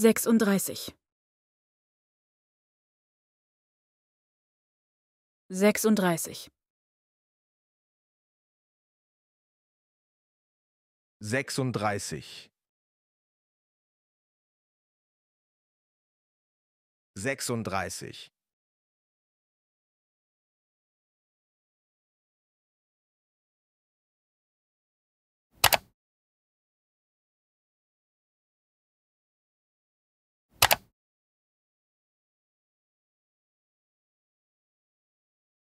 36. 36. 36. 36.